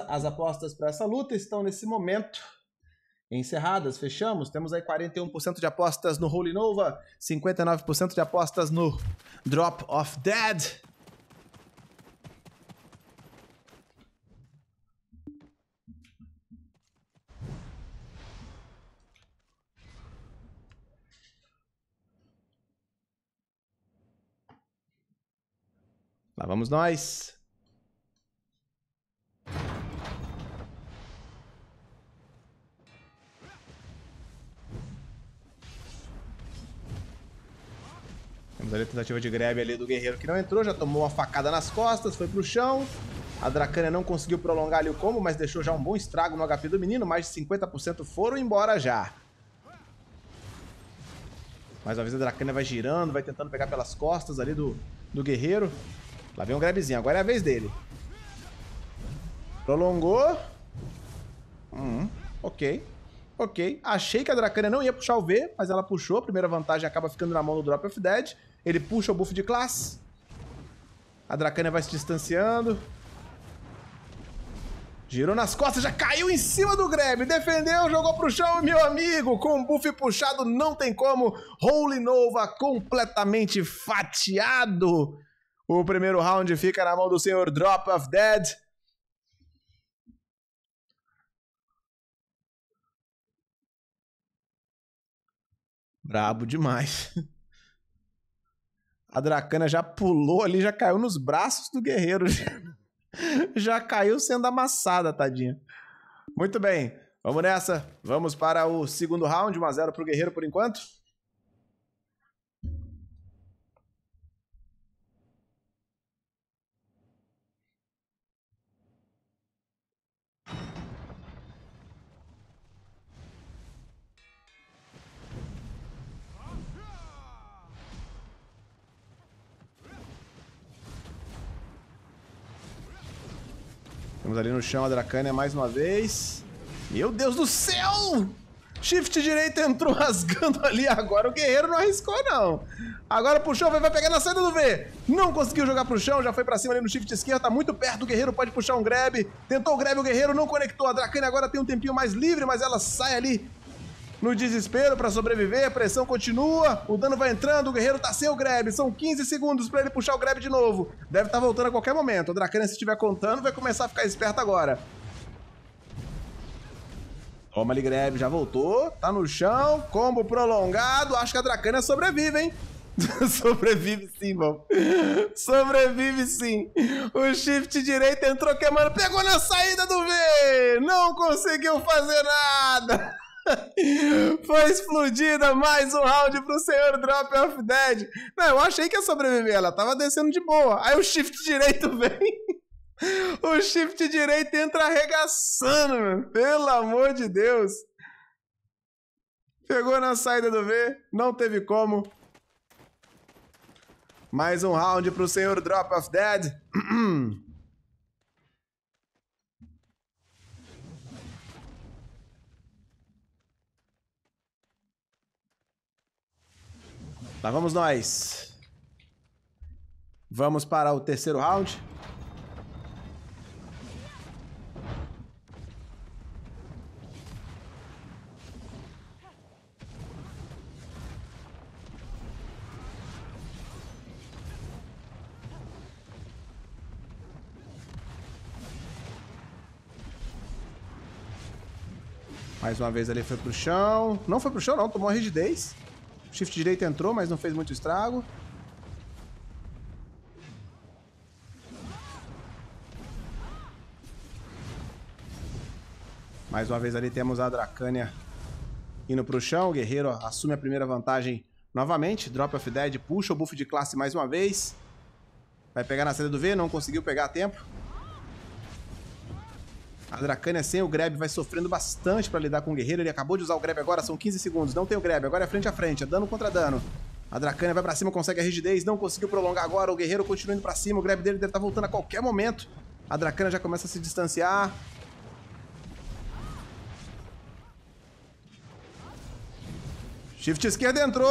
As apostas para essa luta estão nesse momento encerradas, fechamos. Temos aí 41% de apostas no Holy Nova, 59% de apostas no Drop of Dead. Lá vamos nós. Temos ali a tentativa de grab ali do guerreiro que não entrou, já tomou uma facada nas costas, foi pro chão. A Dracana não conseguiu prolongar ali o combo, mas deixou já um bom estrago no HP do menino. Mais de 50% foram embora já. Mais uma vez a Dracana vai girando, vai tentando pegar pelas costas ali do, do guerreiro. Lá vem um grabzinho, agora é a vez dele. Prolongou. Hum, ok. Ok. Achei que a Dracana não ia puxar o V, mas ela puxou. Primeira vantagem acaba ficando na mão do Drop of Dead. Ele puxa o buff de classe. A Dracânia vai se distanciando. Girou nas costas, já caiu em cima do Greb, defendeu, jogou pro chão, meu amigo, com o buff puxado, não tem como. Holy Nova completamente fatiado. O primeiro round fica na mão do senhor Drop of Dead. Brabo demais. A Dracana já pulou ali, já caiu nos braços do guerreiro. já caiu sendo amassada, tadinha. Muito bem, vamos nessa. Vamos para o segundo round, 1x0 para o guerreiro por enquanto. Temos ali no chão a Dracânia mais uma vez. Meu Deus do céu! Shift direito entrou rasgando ali. Agora o guerreiro não arriscou, não. Agora puxou, vai pegar na saída do V. Não conseguiu jogar pro chão, já foi pra cima ali no shift esquerdo. Tá muito perto, o guerreiro pode puxar um grab. Tentou o grab, o guerreiro não conectou. A Dracane agora tem um tempinho mais livre, mas ela sai ali no desespero para sobreviver, a pressão continua, o dano vai entrando, o guerreiro tá sem o grab, são 15 segundos para ele puxar o grab de novo. Deve estar tá voltando a qualquer momento, o Dracanian se estiver contando vai começar a ficar esperto agora. Toma ali grab, já voltou, tá no chão, combo prolongado, acho que a Dracana sobrevive, hein? Sobrevive sim, mano. Sobrevive sim. O shift direito entrou queimando. Pegou na saída do V. Não conseguiu fazer nada. Foi explodida mais um round pro senhor Drop of Dead. Não, eu achei que ia sobreviver, ela tava descendo de boa. Aí o shift direito vem. O shift direito entra arregaçando, mano. pelo amor de Deus. Pegou na saída do V, não teve como. Mais um round pro senhor Drop of Dead. Lá tá, vamos nós. Vamos para o terceiro round. Mais uma vez ali foi pro chão. Não foi pro chão, não. Tomou rigidez. Shift direito entrou, mas não fez muito estrago. Mais uma vez ali temos a Dracânia indo para o chão. O Guerreiro assume a primeira vantagem novamente. Drop of Dead puxa o buff de classe mais uma vez. Vai pegar na saída do V, não conseguiu pegar a tempo. A Dracânia sem o grab vai sofrendo bastante para lidar com o guerreiro. Ele acabou de usar o grab agora, são 15 segundos. Não tem o grab, agora é frente a frente, é dano contra dano. A Dracânia vai para cima, consegue a rigidez, não conseguiu prolongar agora. O guerreiro continua indo para cima, o grab dele deve estar tá voltando a qualquer momento. A Dracânia já começa a se distanciar. Shift esquerda entrou.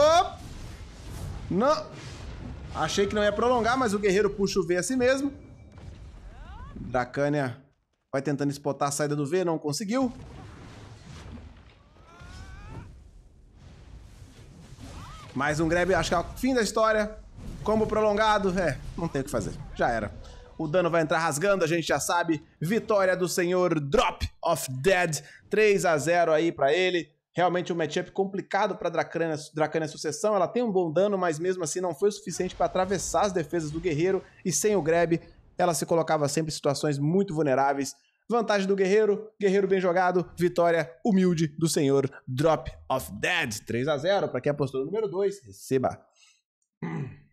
Não. Achei que não ia prolongar, mas o guerreiro puxa o V a si mesmo. Dracânia Vai tentando espotar a saída do V, não conseguiu. Mais um grab, acho que é o fim da história. Combo prolongado, é, não tem o que fazer, já era. O dano vai entrar rasgando, a gente já sabe. Vitória do senhor Drop of Dead, 3 a 0 aí para ele. Realmente um matchup complicado para Dracânia, Dracânia é Sucessão. Ela tem um bom dano, mas mesmo assim não foi o suficiente para atravessar as defesas do guerreiro. E sem o grab, ela se colocava sempre em situações muito vulneráveis. Vantagem do guerreiro, guerreiro bem jogado, vitória humilde do senhor Drop of Dead. 3 a 0 para quem apostou no número 2, receba.